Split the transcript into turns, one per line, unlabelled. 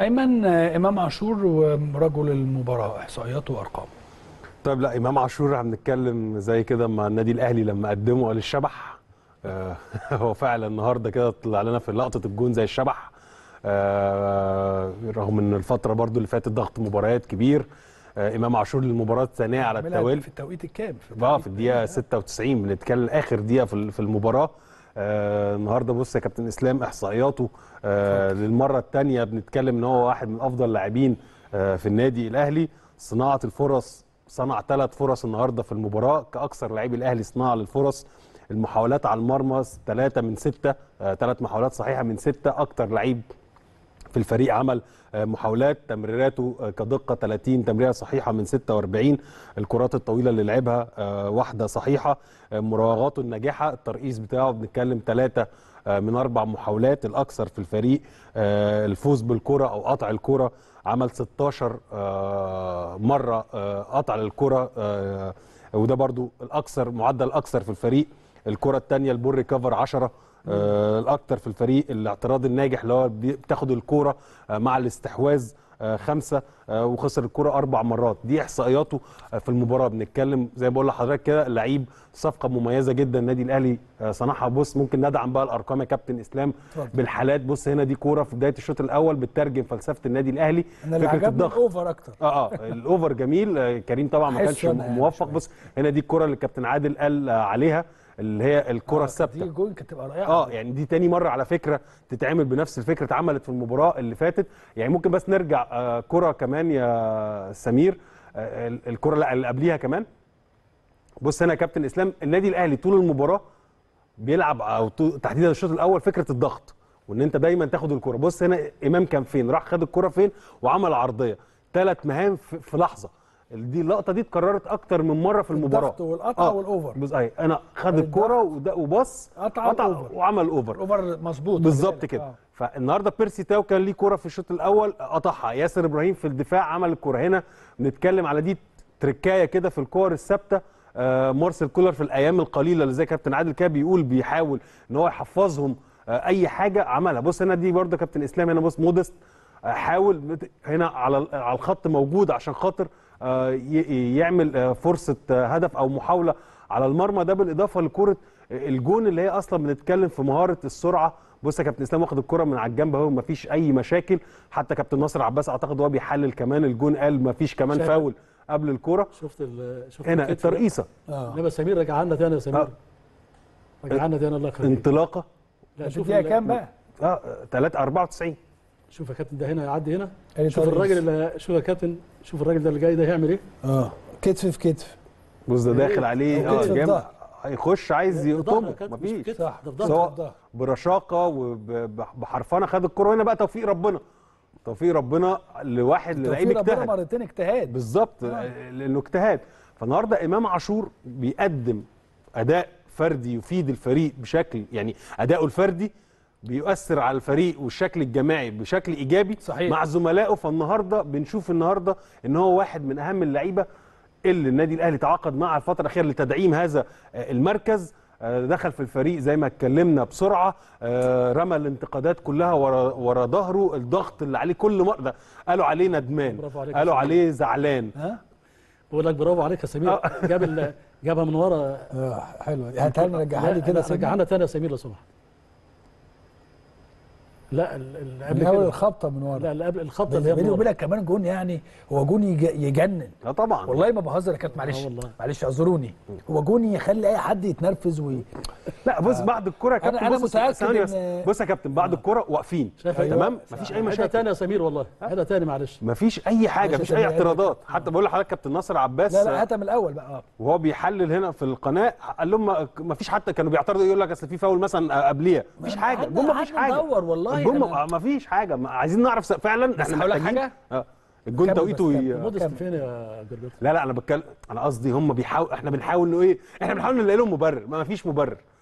ايمن امام عاشور ورجل المباراه احصائياته وارقامه طيب لا امام عاشور بنتكلم زي كده مع النادي الاهلي لما قدمه قال آه هو فعلا النهارده كده طلع لنا في لقطه الجون زي الشبح آه رغم ان الفتره برضو اللي فاتت ضغط مباريات كبير آه امام عاشور للمباراه الثانيه على التوالي في التوقيت الكام اه في الدقيقه 96 بنتكلم اخر دقيقه في المباراه آه، النهارده بص يا كابتن اسلام احصائياته آه، للمره الثانيه بنتكلم ان هو واحد من افضل اللاعبين آه، في النادي الاهلي صناعه الفرص صنع ثلاث فرص النهارده في المباراه كاكثر لعيب الاهلي صناعه للفرص المحاولات على المرمى ثلاثه من سته ثلاث محاولات صحيحه من سته اكثر لعيب في الفريق عمل آه، محاولات تمريراته آه، كدقه 30 تمريره صحيحه من 46 الكرات الطويله اللي لعبها آه، واحده صحيحه مراوغاته الناجحه الترقيص بتاعه بنتكلم ثلاثه من اربع محاولات الاكثر في الفريق الفوز بالكره او قطع الكره عمل 16 مره قطع للكره وده برضو الاكثر معدل اكثر في الفريق الكره الثانيه البور ريكفر 10 آه، الاكثر في الفريق الاعتراض الناجح اللي هو بتاخد الكوره آه، مع الاستحواذ آه، خمسة وخسر الكرة أربع مرات دي إحصائياته في المباراة بنتكلم زي ما بقول لحضرتك كده لعيب صفقة مميزة جدا النادي الأهلي صنعها بص ممكن ندعم بقى الأرقام يا كابتن إسلام طبعا. بالحالات بص هنا دي كورة في بداية الشوط الأول بتترجم فلسفة النادي الأهلي أنا اللي فكرة الضغط الأوفر أكتر آه آه الأوفر جميل كريم طبعا ما كانش يعني، موفق بص هنا دي الكورة اللي الكابتن عادل قال عليها اللي هي الكره آه، الثابته دي جون كانت تبقى رائعه اه يعني دي تاني مره على فكره تتعمل بنفس الفكره اتعملت في المباراه اللي فاتت يعني ممكن بس نرجع آه كره كمان يا سمير آه الكره اللي قبليها كمان بص هنا يا كابتن اسلام النادي الاهلي طول المباراه بيلعب او تحديدا الشوط الاول فكره الضغط وان انت دايما تاخد الكره بص هنا امام كان فين راح خد الكره فين وعمل عرضيه ثلاث مهام في لحظه دي اللقطه دي اتكررت اكتر من مره في المباراه الضغط والقطع آه. والاوفر بز... اي انا خد الكوره وبص قطع, قطع وعمل اوفر اوفر مظبوط بالظبط كده آه. فالنهارده بيرسي تاو كان ليه كوره في الشوط الاول قطعها ياسر ابراهيم في الدفاع عمل الكوره هنا بنتكلم على دي تركايه كده في الكور الثابته آه مارسيل كولر في الايام القليله اللي زي كابتن عادل كده بيقول بيحاول ان هو يحفظهم آه اي حاجه عملها بص هنا دي برده كابتن اسلام هنا بص مودست آه، حاول هنا على على الخط موجود عشان خاطر آه، يعمل آه، فرصه آه، هدف او محاوله على المرمى ده بالاضافه لكره الجون اللي هي اصلا بنتكلم في مهاره السرعه بص يا كابتن اسلام واخد الكره من على الجنب اهو مفيش اي مشاكل حتى كابتن ناصر عباس اعتقد وهو بيحلل كمان الجون قال مفيش كمان فاول قبل الكوره شفت شفت هنا الترقيصه اه لما سمير رجع عنا تاني يا سمير آه. رجع عنا تاني الله يخليك انطلاقه لا شوف كام بقى؟ اه 3 94 شوف يا كابتن ده هنا يعدي هنا شوف الراجل اللي شوف يا كابتن شوف الراجل ده اللي جاي ده هيعمل ايه اه, إيه؟ آه، إيه؟ كتف في كتف بص ده داخل عليه اه جامد هيخش عايز يقطمه مفيش صح برشاقه وبحرفنه خد الكره هنا بقى توفيق ربنا توفيق ربنا لواحد لعيب اجتهد توفيق ربنا مرتين اجتهاد بالظبط آه. لانه اجتهاد فالنهارده امام عاشور بيقدم اداء فردي يفيد الفريق بشكل يعني اداؤه الفردي بيؤثر على الفريق والشكل الجماعي بشكل ايجابي صحيح. مع زملائه فالنهارده بنشوف النهارده ان هو واحد من اهم اللعيبه اللي النادي الاهلي تعاقد معها الفتره الاخيره لتدعيم هذا المركز آه، دخل في الفريق زي ما اتكلمنا بسرعه آه، رمى الانتقادات كلها ورا ورا ظهره الضغط اللي عليه كل مره قالوا عليه ندمان عليك قالوا عليه زعلان ها بقول لك برافو عليك يا سمير آه. جاب جابها من ورا حلوه هاتها يعني لنا رجعها لي كده رجعها لنا تاني يا سمير لو سمحت لا قبل كده الخبطه من ورا لا اللي قبل الخبطه اللي بيني وبينك كمان جون يعني هو جون يجنن لا طبعا والله ما بهزر يا كابتن آه، معلش معلش اعذروني هو جون يخلي اي حد يتنرفز وي لا بص بعد الكره يا كابتن انا متاكد إن... بص يا كابتن بعد آه. الكره واقفين تمام مفيش اي مشاكل تاني يا سمير والله هذا تاني معلش مفيش اي حاجه مفيش اي اعتراضات آه. حتى بقول لحضرتك كابتن ناصر عباس لا لا من الاول بقى وهو بيحلل هنا في القناه قال لهم مفيش حتى كانوا بيعترضوا يقول لك اصل في فاول مثلا قبليه مفيش حاجه جون مفيش حاجه والله الجون طيب، ما فيش حاجه ما عايزين نعرف فعلا بس هقول لك حاجه اه الجون توقيته الموديس كان فين يا جرجر لا لا انا بتكلم انا قصدي هم بيحاول احنا بنحاول ايه احنا بنحاول نلاقي لهم مبرر ما فيش مبرر